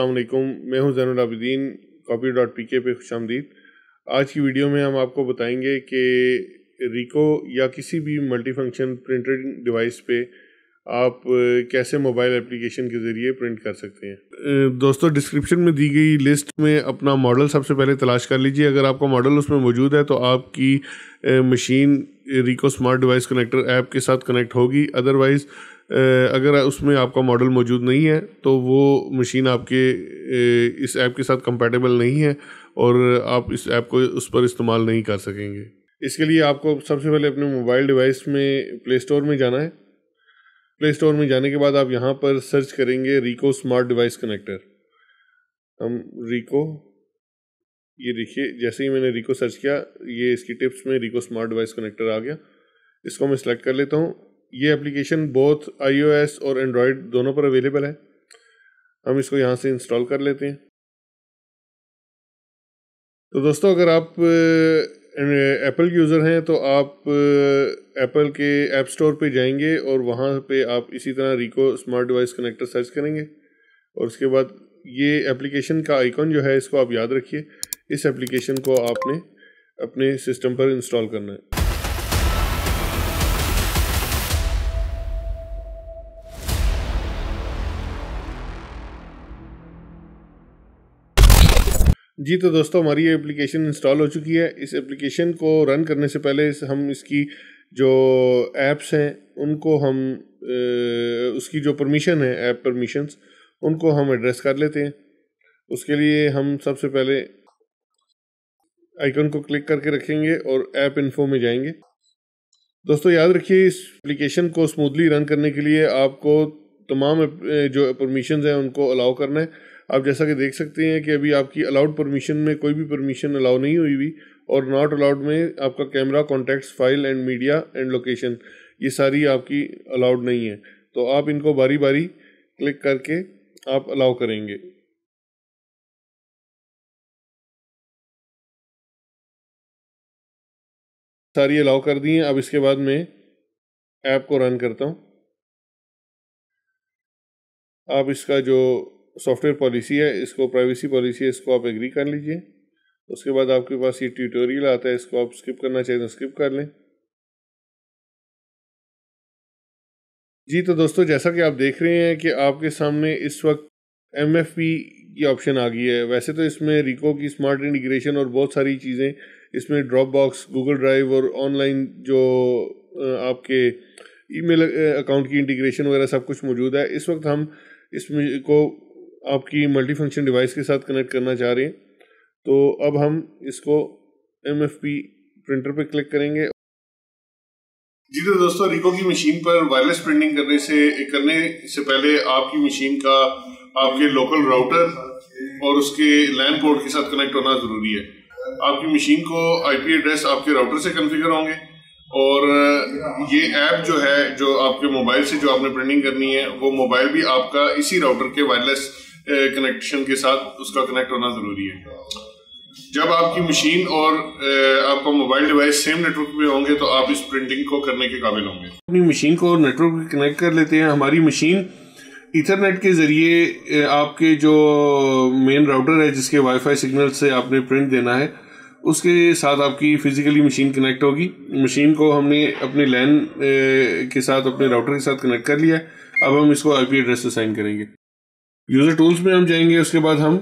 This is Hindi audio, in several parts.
अल्लाम मैं हूं Zain Abideen copy dot P K पे खुश आमदीद आज की वीडियो में हम आपको बताएंगे कि रिको या किसी भी मल्टी फंक्शन प्रिंटेड डिवाइस पे आप कैसे मोबाइल एप्लीकेशन के ज़रिए प्रिंट कर सकते हैं दोस्तों डिस्क्रिप्शन में दी गई लिस्ट में अपना मॉडल सबसे पहले तलाश कर लीजिए अगर आपका मॉडल उसमें मौजूद है तो आपकी machine Ricoh smart device connector app के साथ कनेक्ट होगी अदरवाइज़ अगर उसमें आपका मॉडल मौजूद नहीं है तो वो मशीन आपके इस ऐप के साथ कंपेटेबल नहीं है और आप इस ऐप को उस पर इस्तेमाल नहीं कर सकेंगे इसके लिए आपको सबसे पहले अपने मोबाइल डिवाइस में प्ले स्टोर में जाना है प्ले स्टोर में जाने के बाद आप यहाँ पर सर्च करेंगे रिको स्मार्ट डिवाइस कनेक्टर हम रिको ये देखिए जैसे ही मैंने रिको सर्च किया ये इसकी टिप्स में रिको स्मार्ट डिवाइस कनेक्टर आ गया इसको मैं सिलेक्ट कर लेता हूँ ये एप्लीकेशन बहुत आई और एंड्रॉयड दोनों पर अवेलेबल है हम इसको यहाँ से इंस्टॉल कर लेते हैं तो दोस्तों अगर आप एप्पल यूज़र हैं तो आप एप्पल के ऐप स्टोर पे जाएंगे और वहाँ पे आप इसी तरह Ricoh smart device connector search करेंगे और उसके बाद ये एप्लीकेशन का आइकॉन जो है इसको आप याद रखिए इस एप्लीकेशन को आपने अपने सिस्टम पर इंस्टॉल करना है जी तो दोस्तों हमारी ये एप्लीकेशन इंस्टॉल हो चुकी है इस एप्लीकेशन को रन करने से पहले इस हम इसकी जो एप्स हैं उनको हम ए, उसकी जो परमिशन है ऐप परमिशंस उनको हम एड्रेस कर लेते हैं उसके लिए हम सबसे पहले आइकन को क्लिक करके रखेंगे और ऐप इन्फो में जाएंगे दोस्तों याद रखिए इस एप्लीकेशन को स्मूथली रन करने के लिए आपको तमाम जो परमिशन हैं उनको अलाउ करना है आप जैसा कि देख सकते हैं कि अभी आपकी अलाउड परमिशन में कोई भी परमिशन अलाउ नहीं हुई हुई और नॉट अलाउड में आपका camera contacts file and media and location ये सारी आपकी अलाउड नहीं है तो आप इनको बारी बारी क्लिक करके आप अलाउ करेंगे सारी अलाउ कर दी हैं अब इसके बाद मैं ऐप को रन करता हूँ आप इसका जो सॉफ्टवेयर पॉलिसी है इसको प्राइवेसी पॉलिसी है इसको आप एग्री कर लीजिए उसके बाद आपके पास ये ट्यूटोरियल आता है इसको आप स्किप करना चाहिए तो स्किप कर लें जी तो दोस्तों जैसा कि आप देख रहे हैं कि आपके सामने इस वक्त एम एफ पी की ऑप्शन आ गई है वैसे तो इसमें रिको की स्मार्ट इंटीग्रेशन और बहुत सारी चीज़ें इसमें ड्रॉप बॉक्स गूगल ड्राइव और ऑनलाइन जो आपके ईमेल अकाउंट की इंटीग्रेशन वगैरह सब कुछ मौजूद है इस वक्त हम इसमें को आपकी मल्टी फंक्शन डिवाइस के साथ कनेक्ट करना चाह रहे हैं तो अब हम इसको एम प्रिंटर पर क्लिक करेंगे जी तो दोस्तों रिको की मशीन पर वायरलेस प्रिंटिंग करने से करने से पहले आपकी मशीन का आपके लोकल राउटर और उसके लैन पोर्ट के साथ कनेक्ट होना ज़रूरी है आपकी मशीन को आईपी एड्रेस आपके राउटर से कन्फिगर होंगे और ये ऐप जो है जो आपके मोबाइल से जो आपने प्रिंटिंग करनी है वो मोबाइल भी आपका इसी राउटर के वायरलेस कनेक्शन के साथ उसका कनेक्ट होना ज़रूरी है जब आपकी मशीन और आपका मोबाइल डिवाइस सेम नेटवर्क पे होंगे तो आप इस प्रिंटिंग को करने के काबिल होंगे अपनी मशीन को नेटवर्क कनेक्ट कर लेते हैं हमारी मशीन इथरनेट के ज़रिए आपके जो मेन राउटर है जिसके वाईफाई सिग्नल से आपने प्रिंट देना है उसके साथ आपकी फिजिकली मशीन कनेक्ट होगी मशीन को हमने अपने लैन के साथ अपने राउटर के साथ कनेक्ट कर लिया अब हम इसको आईपी एड्रेस असाइन करेंगे यूजर टूल्स में हम जाएंगे उसके बाद हम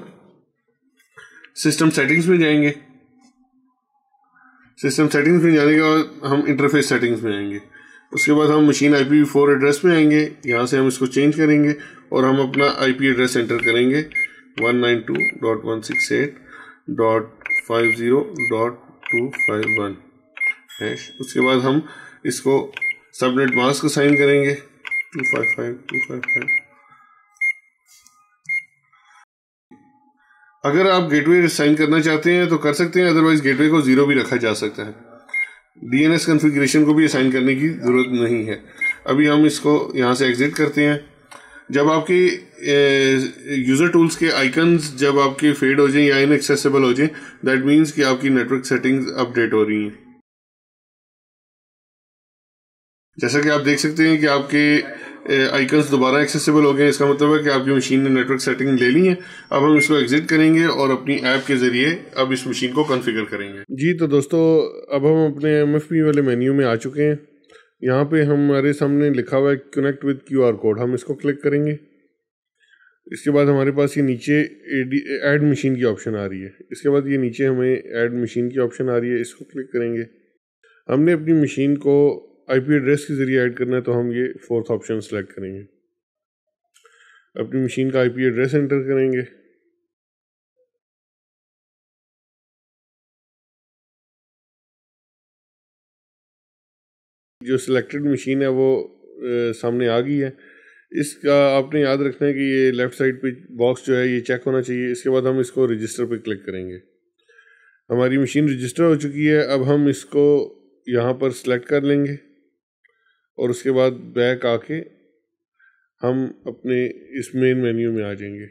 सिस्टम सेटिंग्स में जाएंगे सिस्टम सेटिंग्स में जाने के बाद हम इंटरफेस सेटिंग्स में आएंगे उसके बाद हम machine I P four address में आएंगे यहाँ से हम इसको चेंज करेंगे और हम अपना आई पी एड्रेस एंटर करेंगे one nine two dot one six eight dot five zero dot two five one hash उसके बाद हम इसको सबनेट मास्क साइन करेंगे two five five two five five अगर आप गेटवे साइन करना चाहते हैं तो कर सकते हैं अदरवाइज गेटवे को जीरो भी रखा जा सकता है डीएनएस कॉन्फ़िगरेशन को भी असाइन करने की ज़रूरत नहीं है अभी हम इसको यहाँ से एग्ज़िट करते हैं जब आपके यूज़र टूल्स के आइकन्स जब आपके फेड हो जाएं या इन एक्सेसिबल हो जाएं दैट मीन्स कि आपकी नेटवर्क सेटिंग्स अपडेट हो रही हैं जैसा कि आप देख सकते हैं कि आपके आइकन्स दोबारा एक्सेसिबल हो गए इसका मतलब है कि आपकी मशीन ने नेटवर्क सेटिंग ले ली है अब हम इसको एग्जिट करेंगे और अपनी ऐप के जरिए अब इस मशीन को कॉन्फ़िगर करेंगे जी तो दोस्तों अब हम अपने एम वाले मेन्यू में आ चुके हैं यहाँ पे हमारे सामने लिखा हुआ है कनेक्ट विद क्यू कोड हम इसको क्लिक करेंगे इसके बाद हमारे पास ये नीचे एड मशीन की ऑप्शन आ रही है इसके बाद ये नीचे हमें ऐड मशीन की ऑप्शन आ रही है इसको क्लिक करेंगे हमने अपनी मशीन को आईपी एड्रेस के ज़रिए ऐड करना है तो हम ये फोर्थ ऑप्शन सेलेक्ट करेंगे अपनी मशीन का आईपी एड्रेस एंटर करेंगे जो सिलेक्टेड मशीन है वो ए, सामने आ गई है इसका आपने याद रखना है कि ये लेफ़्ट साइड पे बॉक्स जो है ये चेक होना चाहिए इसके बाद हम इसको रजिस्टर पे क्लिक करेंगे हमारी मशीन रजिस्टर हो चुकी है अब हम इसको यहाँ पर सिलेक्ट कर लेंगे और उसके बाद बैक आके हम अपने इस मेन मेन्यू में आ जाएंगे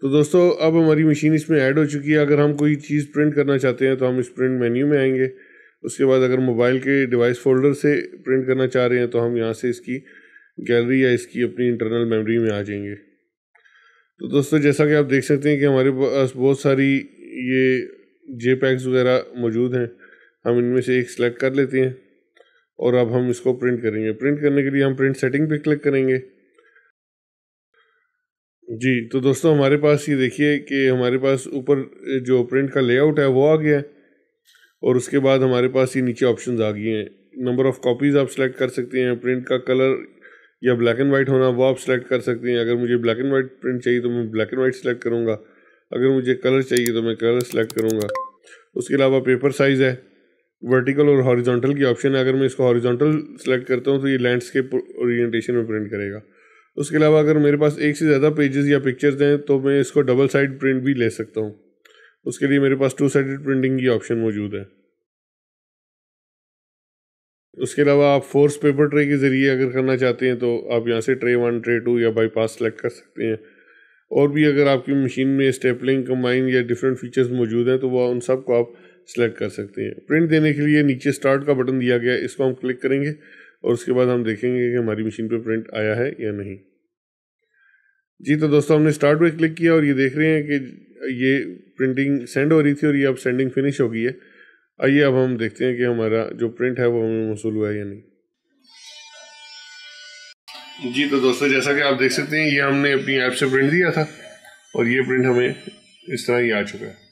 तो दोस्तों अब हमारी मशीन इसमें ऐड हो चुकी है अगर हम कोई चीज़ प्रिंट करना चाहते हैं तो हम इस प्रिंट मेन्यू में आएंगे उसके बाद अगर मोबाइल के डिवाइस फोल्डर से प्रिंट करना चाह रहे हैं तो हम यहाँ से इसकी गैलरी या इसकी अपनी इंटरनल मेमोरी में आ जाएंगे तो दोस्तों जैसा कि आप देख सकते हैं कि हमारे पास बहुत सारी ये जे वगैरह मौजूद हैं हम इनमें से एक सेलेक्ट कर लेते हैं और अब हम इसको प्रिंट करेंगे प्रिंट करने के लिए हम प्रिंट सेटिंग पे क्लिक करेंगे जी तो दोस्तों हमारे पास ये देखिए कि हमारे पास ऊपर जो प्रिंट का लेआउट है वो आ गया है और उसके बाद हमारे पास ये नीचे ऑप्शन आ गए हैं नंबर ऑफ़ कॉपीज़ आप सेलेक्ट कर सकते हैं प्रिंट का कलर या ब्लैक एंड वाइट होना वो आप सेलेक्ट कर सकते हैं अगर मुझे ब्लैक एंड वाइट प्रिंट चाहिए तो मैं ब्लैक एंड वाइट सेलेक्ट करूँगा अगर मुझे कलर चाहिए तो मैं कलर सेलेक्ट करूँगा उसके अलावा पेपर साइज़ है वर्टिकल और हॉरिजॉन्टल की ऑप्शन है अगर मैं इसको हॉरिजॉन्टल सेलेक्ट करता हूँ तो ये लैंडस्केप ओरिएंटेशन में प्रिंट करेगा उसके अलावा अगर मेरे पास एक से ज़्यादा पेजेस या पिक्चर्स हैं तो मैं इसको डबल साइड प्रिंट भी ले सकता हूँ उसके लिए मेरे पास टू साइडेड प्रिंटिंग की ऑप्शन मौजूद है उसके अलावा आप फोर्स पेपर ट्रे के ज़रिए अगर करना चाहते हैं तो आप यहाँ से ट्रे वन ट्रे टू या बाईपास सेलेक्ट कर सकते हैं और भी अगर आपकी मशीन में स्टेपलिंग कम्बाइन या डिफरेंट फीचर्स मौजूद हैं तो वह उन सब को आप सेलेक्ट कर सकते हैं प्रिंट देने के लिए नीचे स्टार्ट का बटन दिया गया है इसको हम क्लिक करेंगे और उसके बाद हम देखेंगे कि हमारी मशीन पर प्रिंट आया है या नहीं जी तो दोस्तों हमने स्टार्ट पर क्लिक किया और ये देख रहे हैं कि ये प्रिंटिंग सेंड हो रही थी और ये अब सेंडिंग फिनिश हो गई है आइए अब हम देखते हैं कि हमारा जो प्रिंट है वो हमें मौसू हुआ है या नहीं जी तो दोस्तों जैसा कि आप देख सकते हैं ये हमने अपनी ऐप से प्रिंट दिया था और ये प्रिंट हमें इस तरह ही आ चुका है